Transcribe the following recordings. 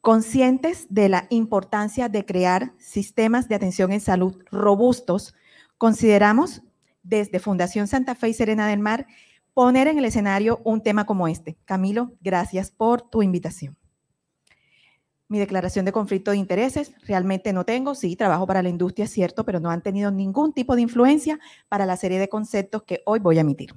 conscientes de la importancia de crear sistemas de atención en salud robustos, consideramos desde Fundación Santa Fe y Serena del Mar poner en el escenario un tema como este. Camilo, gracias por tu invitación. Mi declaración de conflicto de intereses realmente no tengo, sí, trabajo para la industria, cierto, pero no han tenido ningún tipo de influencia para la serie de conceptos que hoy voy a emitir.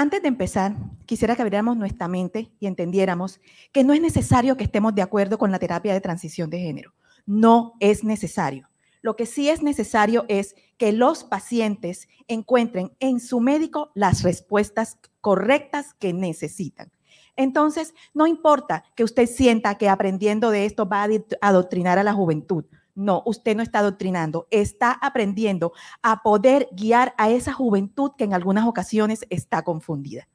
Antes de empezar, quisiera que abriéramos nuestra mente y entendiéramos que no es necesario que estemos de acuerdo con la terapia de transición de género. No es necesario. Lo que sí es necesario es que los pacientes encuentren en su médico las respuestas correctas que necesitan. Entonces, no importa que usted sienta que aprendiendo de esto va a adoctrinar a la juventud no, usted no está adoctrinando, está aprendiendo a poder guiar a esa juventud que en algunas ocasiones está confundida.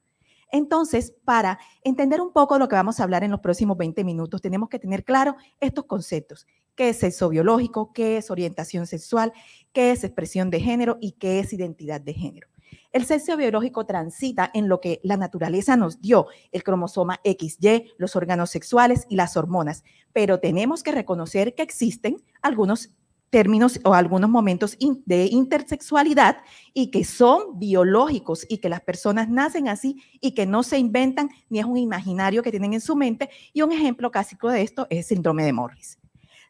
Entonces, para entender un poco lo que vamos a hablar en los próximos 20 minutos, tenemos que tener claro estos conceptos. ¿Qué es sexo biológico? ¿Qué es orientación sexual? ¿Qué es expresión de género? ¿Y qué es identidad de género? El sexo biológico transita en lo que la naturaleza nos dio, el cromosoma XY, los órganos sexuales y las hormonas, pero tenemos que reconocer que existen algunos términos o algunos momentos de intersexualidad y que son biológicos y que las personas nacen así y que no se inventan ni es un imaginario que tienen en su mente. Y un ejemplo clásico de esto es el síndrome de Morris.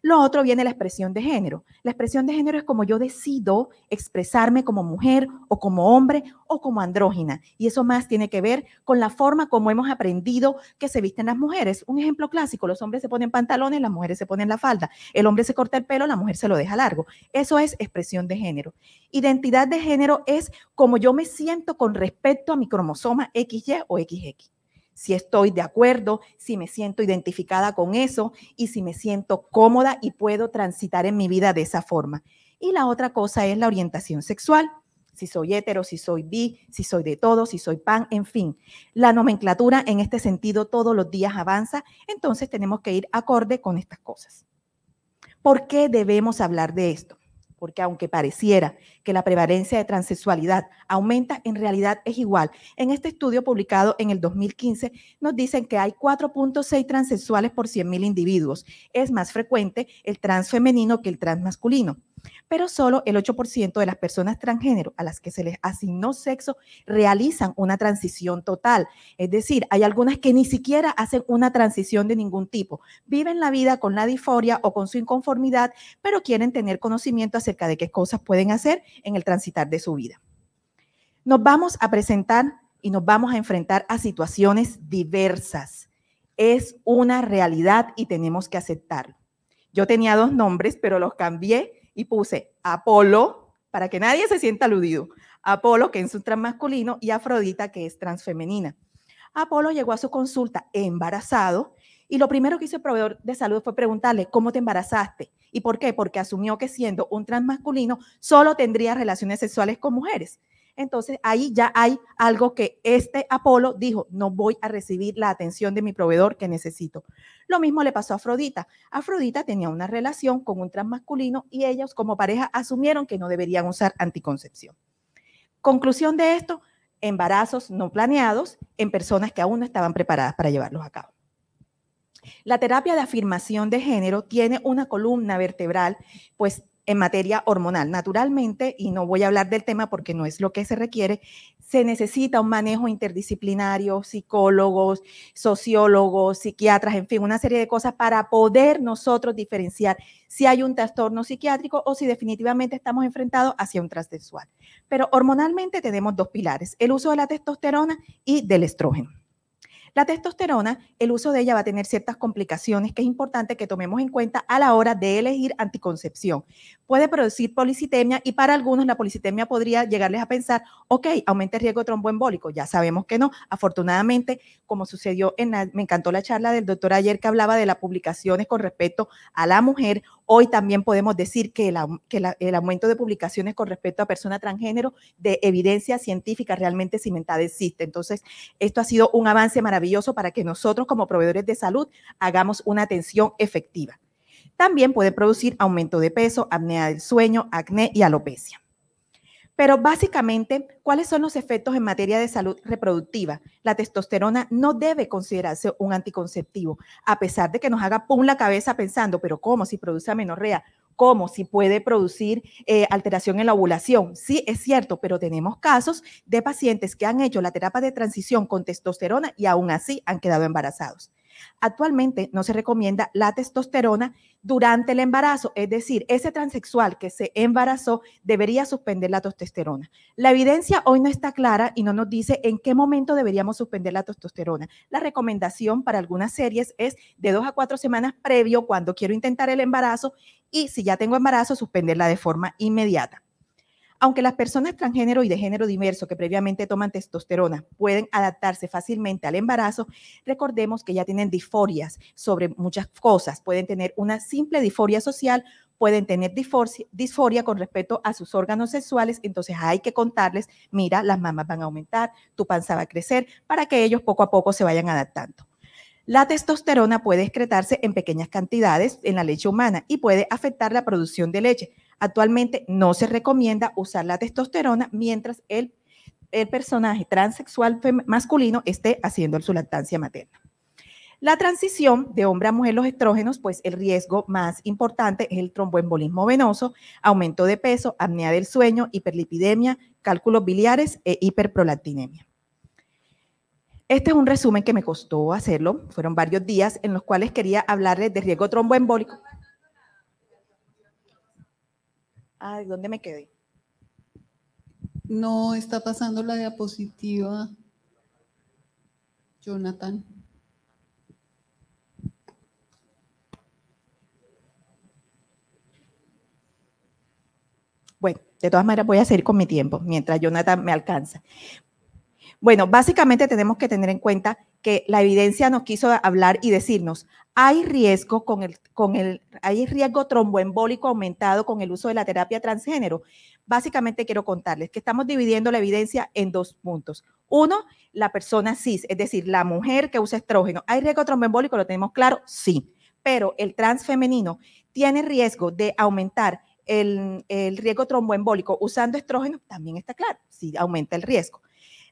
Lo otro viene la expresión de género. La expresión de género es como yo decido expresarme como mujer o como hombre o como andrógina. Y eso más tiene que ver con la forma como hemos aprendido que se visten las mujeres. Un ejemplo clásico, los hombres se ponen pantalones, las mujeres se ponen la falda. El hombre se corta el pelo, la mujer se lo deja largo. Eso es expresión de género. Identidad de género es como yo me siento con respecto a mi cromosoma XY o XX si estoy de acuerdo, si me siento identificada con eso y si me siento cómoda y puedo transitar en mi vida de esa forma. Y la otra cosa es la orientación sexual, si soy hetero, si soy bi, si soy de todo, si soy pan, en fin. La nomenclatura en este sentido todos los días avanza, entonces tenemos que ir acorde con estas cosas. ¿Por qué debemos hablar de esto? porque aunque pareciera que la prevalencia de transexualidad aumenta, en realidad es igual. En este estudio publicado en el 2015 nos dicen que hay 4.6 transexuales por 100.000 individuos. Es más frecuente el femenino que el transmasculino pero solo el 8% de las personas transgénero a las que se les asignó sexo realizan una transición total. Es decir, hay algunas que ni siquiera hacen una transición de ningún tipo. Viven la vida con la disforia o con su inconformidad, pero quieren tener conocimiento acerca de qué cosas pueden hacer en el transitar de su vida. Nos vamos a presentar y nos vamos a enfrentar a situaciones diversas. Es una realidad y tenemos que aceptarlo. Yo tenía dos nombres, pero los cambié y puse Apolo, para que nadie se sienta aludido. Apolo, que es un transmasculino, y Afrodita, que es transfemenina. Apolo llegó a su consulta embarazado y lo primero que hizo el proveedor de salud fue preguntarle, ¿cómo te embarazaste? ¿Y por qué? Porque asumió que siendo un transmasculino solo tendría relaciones sexuales con mujeres. Entonces ahí ya hay algo que este Apolo dijo, no voy a recibir la atención de mi proveedor que necesito. Lo mismo le pasó a Afrodita. Afrodita tenía una relación con un transmasculino y ellos como pareja asumieron que no deberían usar anticoncepción. Conclusión de esto, embarazos no planeados en personas que aún no estaban preparadas para llevarlos a cabo. La terapia de afirmación de género tiene una columna vertebral, pues en materia hormonal. Naturalmente, y no voy a hablar del tema porque no es lo que se requiere, se necesita un manejo interdisciplinario, psicólogos, sociólogos, psiquiatras, en fin, una serie de cosas para poder nosotros diferenciar si hay un trastorno psiquiátrico o si definitivamente estamos enfrentados hacia un transexual. Pero hormonalmente tenemos dos pilares, el uso de la testosterona y del estrógeno. La testosterona, el uso de ella va a tener ciertas complicaciones que es importante que tomemos en cuenta a la hora de elegir anticoncepción. Puede producir policitemia y para algunos la policitemia podría llegarles a pensar, ok, aumenta el riesgo tromboembólico. Ya sabemos que no. Afortunadamente, como sucedió en la, me encantó la charla del doctor ayer que hablaba de las publicaciones con respecto a la mujer, hoy también podemos decir que, el aumento de publicaciones con respecto a persona transgénero de evidencia científica realmente cimentada existe. Entonces, esto ha sido un avance maravilloso para que nosotros como proveedores de salud hagamos una atención efectiva. También puede producir aumento de peso, apnea del sueño, acné y alopecia. Pero básicamente, ¿cuáles son los efectos en materia de salud reproductiva? La testosterona no debe considerarse un anticonceptivo, a pesar de que nos haga pum la cabeza pensando, pero ¿cómo si produce amenorrea? como si puede producir eh, alteración en la ovulación. Sí, es cierto, pero tenemos casos de pacientes que han hecho la terapia de transición con testosterona y aún así han quedado embarazados. Actualmente no se recomienda la testosterona durante el embarazo, es decir, ese transexual que se embarazó debería suspender la testosterona. La evidencia hoy no está clara y no nos dice en qué momento deberíamos suspender la testosterona. La recomendación para algunas series es de dos a cuatro semanas previo cuando quiero intentar el embarazo y si ya tengo embarazo, suspenderla de forma inmediata. Aunque las personas transgénero y de género diverso que previamente toman testosterona pueden adaptarse fácilmente al embarazo, recordemos que ya tienen disforias sobre muchas cosas. Pueden tener una simple disforia social, pueden tener disforia con respecto a sus órganos sexuales, entonces hay que contarles, mira, las mamas van a aumentar, tu panza va a crecer, para que ellos poco a poco se vayan adaptando. La testosterona puede excretarse en pequeñas cantidades en la leche humana y puede afectar la producción de leche. Actualmente no se recomienda usar la testosterona mientras el, personaje transexual masculino esté haciendo su lactancia materna. La transición de hombre a mujer los estrógenos, pues el riesgo más importante es el tromboembolismo venoso, aumento de peso, apnea del sueño, hiperlipidemia, cálculos biliares e hiperprolactinemia. Este es un resumen que me costó hacerlo. Fueron varios días en los cuales quería hablarles de riesgo tromboembólico. Ay, ¿dónde me quedé? No, está pasando la diapositiva, Jonathan. Bueno, de todas maneras voy a seguir con mi tiempo mientras Jonathan me alcanza. Bueno, básicamente tenemos que tener en cuenta que la evidencia nos quiso hablar y decirnos, hay riesgo con el, con el, hay riesgo tromboembólico aumentado con el uso de la terapia transgénero. Básicamente quiero contarles que estamos dividiendo la evidencia en dos puntos. Uno, la persona cis, es decir, la mujer que usa estrógeno. ¿Hay riesgo tromboembólico? ¿Lo tenemos claro? Sí. Pero el transfemenino tiene riesgo de aumentar el, riesgo tromboembólico usando estrógeno, también está claro, sí aumenta el riesgo.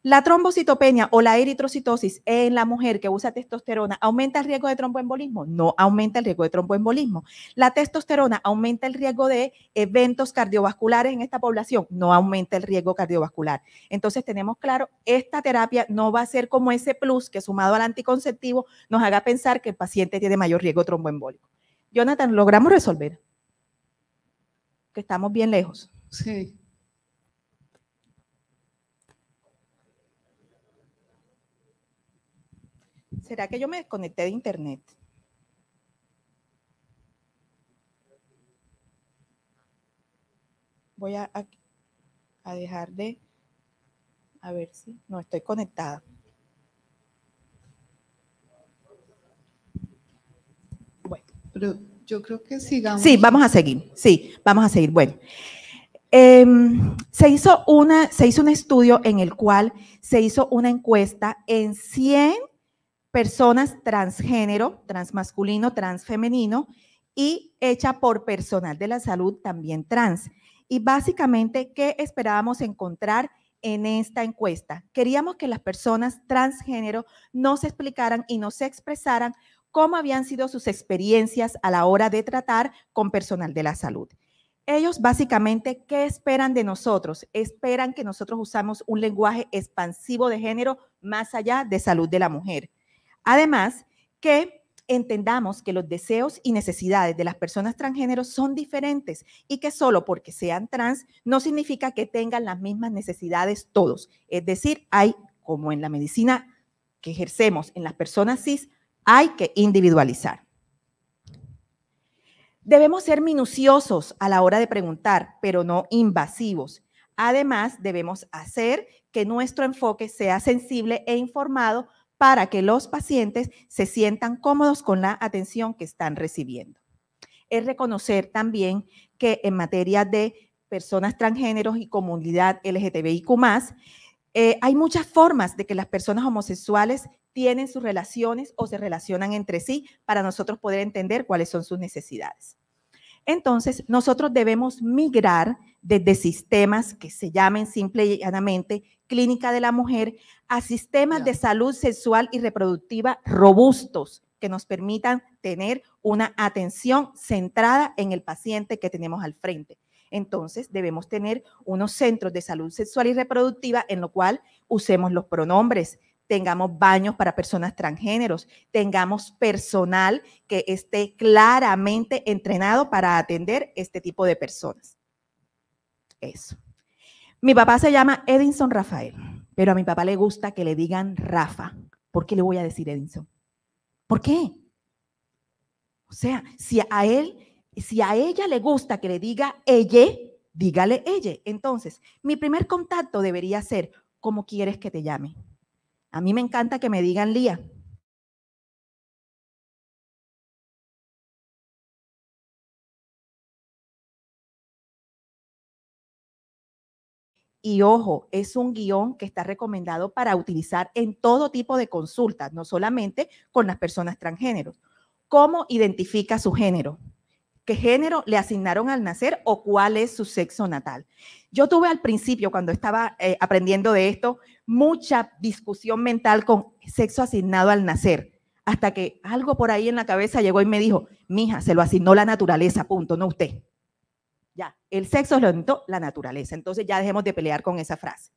La trombocitopenia o la eritrocitosis en la mujer que usa testosterona aumenta el riesgo de tromboembolismo? No aumenta el riesgo de tromboembolismo. La testosterona aumenta el riesgo de eventos cardiovasculares en esta población? No aumenta el riesgo cardiovascular. Entonces tenemos claro, esta terapia no va a ser como ese plus que sumado al anticonceptivo nos haga pensar que el paciente tiene mayor riesgo tromboembólico. Jonathan, ¿logramos resolver? Que estamos bien lejos. Sí. ¿Será que yo me desconecté de internet? Voy a, dejar de... A ver si... No, estoy conectada. Bueno. Pero yo creo que sigamos. Sí, vamos a seguir. Sí, vamos a seguir. Bueno. Em, se, hizo una, se hizo un estudio en el cual se hizo una encuesta en 100 personas transgénero, transmasculino, transfemenino y hecha por personal de la salud también trans. Y básicamente, ¿qué esperábamos encontrar? en esta encuesta. Queríamos que las personas transgénero nos explicaran y nos expresaran cómo habían sido sus experiencias a la hora de tratar con personal de la salud. Ellos básicamente, ¿qué esperan de nosotros? Esperan que nosotros usamos un lenguaje expansivo de género más allá de salud de la mujer. Además, que entendamos que los deseos y necesidades de las personas transgénero son diferentes y que solo porque sean trans no significa que tengan las mismas necesidades todos. Es decir, hay, como en la medicina que ejercemos en las personas cis, hay que individualizar. Debemos ser minuciosos a la hora de preguntar, pero no invasivos. Además, debemos hacer que nuestro enfoque sea sensible e informado para que los pacientes se sientan cómodos con la atención que están recibiendo. Es reconocer también que en materia de personas transgéneros y comunidad LGTBIQ eh, hay muchas formas de que las personas homosexuales tienen sus relaciones o se relacionan entre sí para nosotros poder entender cuáles son sus necesidades. Entonces, nosotros debemos migrar desde sistemas que se llamen simple y llanamente clínica de la mujer a sistemas de salud sexual y reproductiva robustos que nos permitan tener una atención centrada en el paciente que tenemos al frente. Entonces, debemos tener unos centros de salud sexual y reproductiva en lo cual usemos los pronombres, tengamos baños para personas transgéneros, tengamos personal que esté claramente entrenado para atender este tipo de personas. Eso. Mi papá se llama Edinson Rafael, pero a mi papá le gusta que le digan Rafa. ¿Por qué le voy a decir Edinson? ¿Por qué? O sea, si a él, si a ella le gusta que le diga ella, dígale ella. Entonces, mi primer contacto debería ser, ¿cómo quieres que te llame? A mí me encanta que me digan Lía. Y ojo, es un guión que está recomendado para utilizar en todo tipo de consultas, no solamente con las personas transgénero. ¿Cómo identifica su género? ¿Qué género le asignaron al nacer o cuál es su sexo natal? Yo tuve al principio, cuando estaba eh, aprendiendo de esto, mucha discusión mental con sexo asignado al nacer, hasta que algo por ahí en la cabeza llegó y me dijo, mija, se lo asignó la naturaleza, punto, no usted. Ya, el sexo lo asignó la naturaleza, entonces ya dejemos de pelear con esa frase.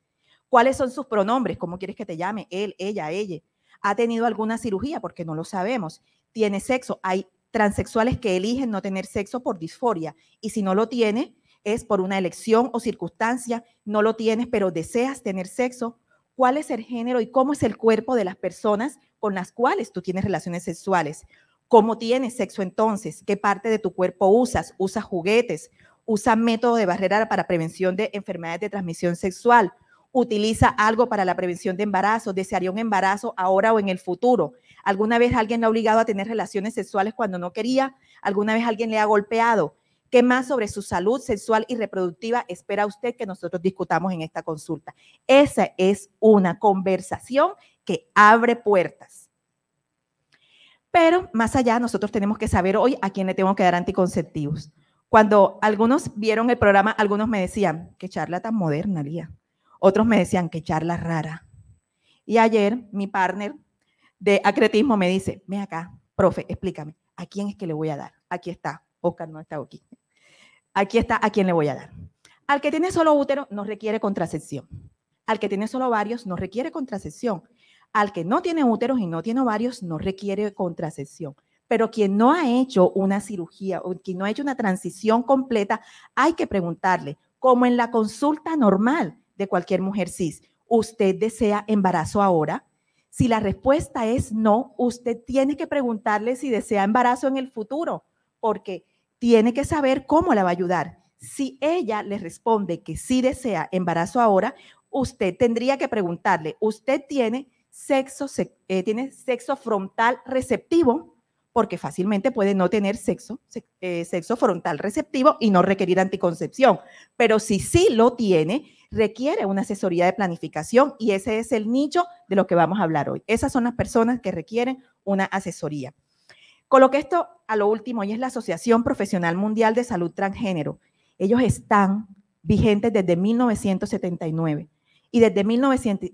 ¿Cuáles son sus pronombres? ¿Cómo quieres que te llame? Él, ella, ella. ¿Ha tenido alguna cirugía? Porque no lo sabemos. ¿Tiene sexo? Hay transexuales que eligen no tener sexo por disforia y si no lo tiene, es por una elección o circunstancia, no lo tienes, pero deseas tener sexo, cuál es el género y cómo es el cuerpo de las personas con las cuales tú tienes relaciones sexuales. ¿Cómo tienes sexo entonces? ¿Qué parte de tu cuerpo usas? ¿Usa juguetes? ¿Usa método de barrera para prevención de enfermedades de transmisión sexual? ¿Utiliza algo para la prevención de embarazo? ¿Desearía un embarazo ahora o en el futuro? ¿Alguna vez alguien le ha obligado a tener relaciones sexuales cuando no quería? ¿Alguna vez alguien le ha golpeado? ¿Qué más sobre su salud sexual y reproductiva espera usted que nosotros discutamos en esta consulta? Esa es una conversación que abre puertas. Pero más allá, nosotros tenemos que saber hoy a quién le tengo que dar anticonceptivos. Cuando algunos vieron el programa, algunos me decían, qué charla tan moderna, Lía. Otros me decían, qué charla rara. Y ayer mi partner de acretismo me dice, ven acá, profe, explícame, ¿a quién es que le voy a dar? Aquí está, Oscar no está aquí. Aquí está a quién le voy a dar. Al que tiene solo útero no requiere contracepción. Al que tiene solo ovarios no requiere contracepción. Al que no tiene úteros y no tiene ovarios no requiere contracepción. Pero quien no ha hecho una cirugía o quien no ha hecho una transición completa, hay que preguntarle, como en la consulta normal de cualquier mujer cis, ¿usted desea embarazo ahora? Si la respuesta es no, usted tiene que preguntarle si desea embarazo en el futuro, porque tiene que saber cómo la va a ayudar. Si ella le responde que sí desea embarazo ahora, usted tendría que preguntarle, ¿usted tiene sexo, eh, tiene sexo frontal receptivo? Porque fácilmente puede no tener sexo, eh, sexo frontal receptivo y no requerir anticoncepción. Pero si sí lo tiene, requiere una asesoría de planificación y ese es el nicho de lo que vamos a hablar hoy. Esas son las personas que requieren una asesoría. Coloqué esto a lo último y es la Asociación Profesional Mundial de Salud Transgénero. Ellos están vigentes desde 1979 y desde,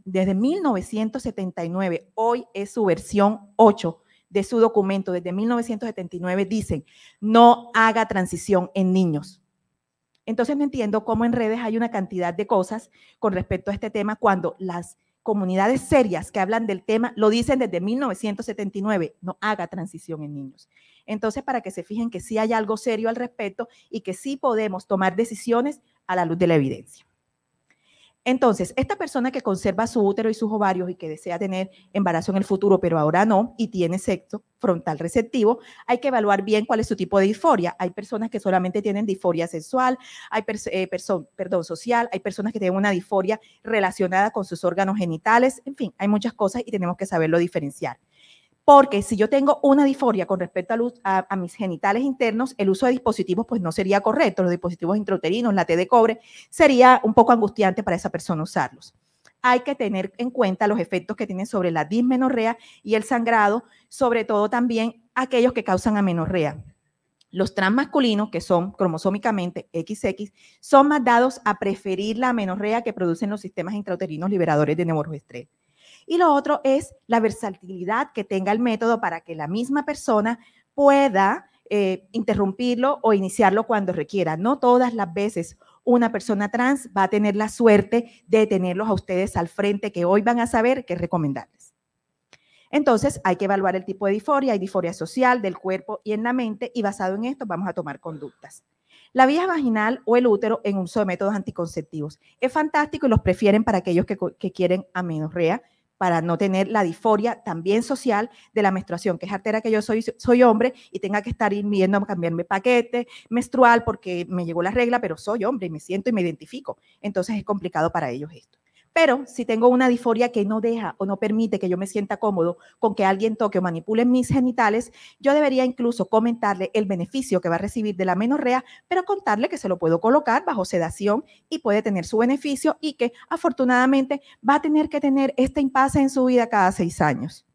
desde 1979, hoy es su versión 8 de su documento, desde 1979 dicen, no haga transición en niños. Entonces no entiendo cómo en redes hay una cantidad de cosas con respecto a este tema cuando las comunidades serias que hablan del tema lo dicen desde 1979, no haga transición en niños. Entonces, para que se fijen que sí hay algo serio al respecto y que sí podemos tomar decisiones a la luz de la evidencia. Entonces, esta persona que conserva su útero y sus ovarios y que desea tener embarazo en el futuro, pero ahora no, y tiene sexo frontal receptivo, hay que evaluar bien cuál es su tipo de disforia. Hay personas que solamente tienen disforia sexual, hay eh, perdón, social, hay personas que tienen una disforia relacionada con sus órganos genitales, en fin, hay muchas cosas y tenemos que saberlo diferenciar porque si yo tengo una disforia con respecto a, a, mis genitales internos, el uso de dispositivos pues no sería correcto, los dispositivos intrauterinos, la T de cobre, sería un poco angustiante para esa persona usarlos. Hay que tener en cuenta los efectos que tienen sobre la dismenorrea y el sangrado, sobre todo también aquellos que causan amenorrea. Los transmasculinos, que son cromosómicamente XX, son más dados a preferir la amenorrea que producen los sistemas intrauterinos liberadores de neuroestrés. Y lo otro es la versatilidad que tenga el método para que la misma persona pueda eh, interrumpirlo o iniciarlo cuando requiera. No todas las veces una persona trans va a tener la suerte de tenerlos a ustedes al frente, que hoy van a saber qué recomendarles. Entonces, hay que evaluar el tipo de disforia. Hay disforia social del cuerpo y en la mente, y basado en esto vamos a tomar conductas. La vía vaginal o el útero en uso de métodos anticonceptivos. Es fantástico y los prefieren para aquellos que, que quieren amenorrea, para no tener la disforia también social de la menstruación, que es artera que yo soy, soy hombre y tenga que estar viendo a cambiarme paquete menstrual porque me llegó la regla, pero soy hombre y me siento y me identifico. Entonces es complicado para ellos esto. Pero si tengo una disforia que no deja o no permite que yo me sienta cómodo con que alguien toque o manipule mis genitales, yo debería incluso comentarle el beneficio que va a recibir de la menorrea, pero contarle que se lo puedo colocar bajo sedación y puede tener su beneficio y que afortunadamente va a tener que tener este impasse en su vida cada seis años.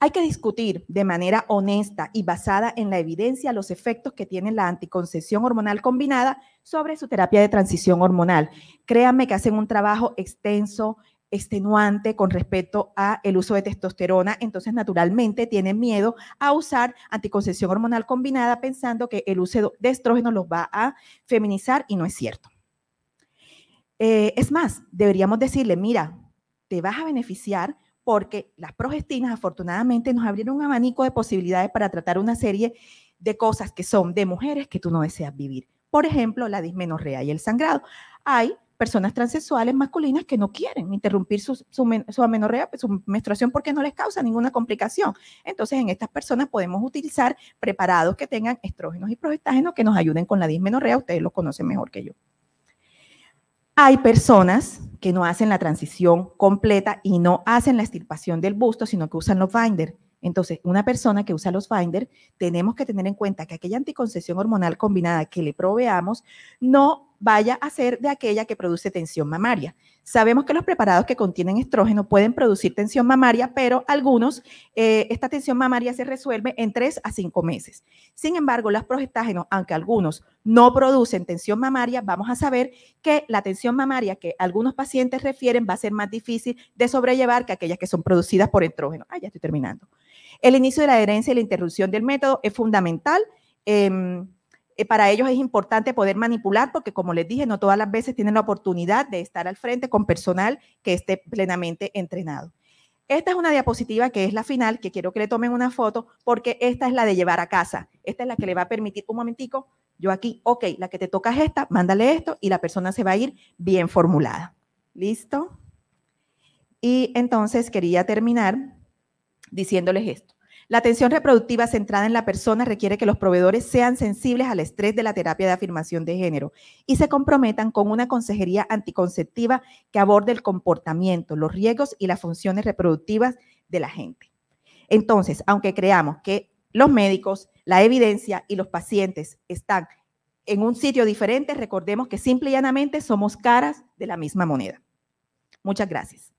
Hay que discutir de manera honesta y basada en la evidencia los efectos que tiene la anticoncepción hormonal combinada sobre su terapia de transición hormonal. Créanme que hacen un trabajo extenso, extenuante con respecto a el uso de testosterona, entonces naturalmente tienen miedo a usar anticoncepción hormonal combinada pensando que el uso de estrógeno los va a feminizar y no es cierto. Eh, es más, deberíamos decirle, mira, te vas a beneficiar porque las progestinas afortunadamente nos abrieron un abanico de posibilidades para tratar una serie de cosas que son de mujeres que tú no deseas vivir. Por ejemplo, la dismenorrea y el sangrado. Hay personas transexuales masculinas que no quieren interrumpir su, amenorrea, su menstruación porque no les causa ninguna complicación. Entonces, en estas personas podemos utilizar preparados que tengan estrógenos y progestágenos que nos ayuden con la dismenorrea. Ustedes lo conocen mejor que yo. Hay personas que no hacen la transición completa y no hacen la extirpación del busto, sino que usan los binder. Entonces, una persona que usa los binder, tenemos que tener en cuenta que aquella anticoncepción hormonal combinada que le proveamos no vaya a ser de aquella que produce tensión mamaria. Sabemos que los preparados que contienen estrógeno pueden producir tensión mamaria, pero algunos, eh, esta tensión mamaria se resuelve en 3 a 5 meses. Sin embargo, los progestágenos, aunque algunos no producen tensión mamaria, vamos a saber que la tensión mamaria que algunos pacientes refieren va a ser más difícil de sobrellevar que aquellas que son producidas por estrógeno. Ah, ya estoy terminando. El inicio de la adherencia y la interrupción del método es fundamental. Em, eh, para ellos es importante poder manipular porque, como les dije, no todas las veces tienen la oportunidad de estar al frente con personal que esté plenamente entrenado. Esta es una diapositiva que es la final, que quiero que le tomen una foto porque esta es la de llevar a casa. Esta es la que le va a permitir, un momentico, yo aquí, ok, la que te toca es esta, mándale esto y la persona se va a ir bien formulada. ¿Listo? Y entonces quería terminar diciéndoles esto. La atención reproductiva centrada en la persona requiere que los proveedores sean sensibles al estrés de la terapia de afirmación de género y se comprometan con una consejería anticonceptiva que aborde el comportamiento, los riesgos y las funciones reproductivas de la gente. Entonces, aunque creamos que los médicos, la evidencia y los pacientes están en un sitio diferente, recordemos que simple y llanamente somos caras de la misma moneda. Muchas gracias.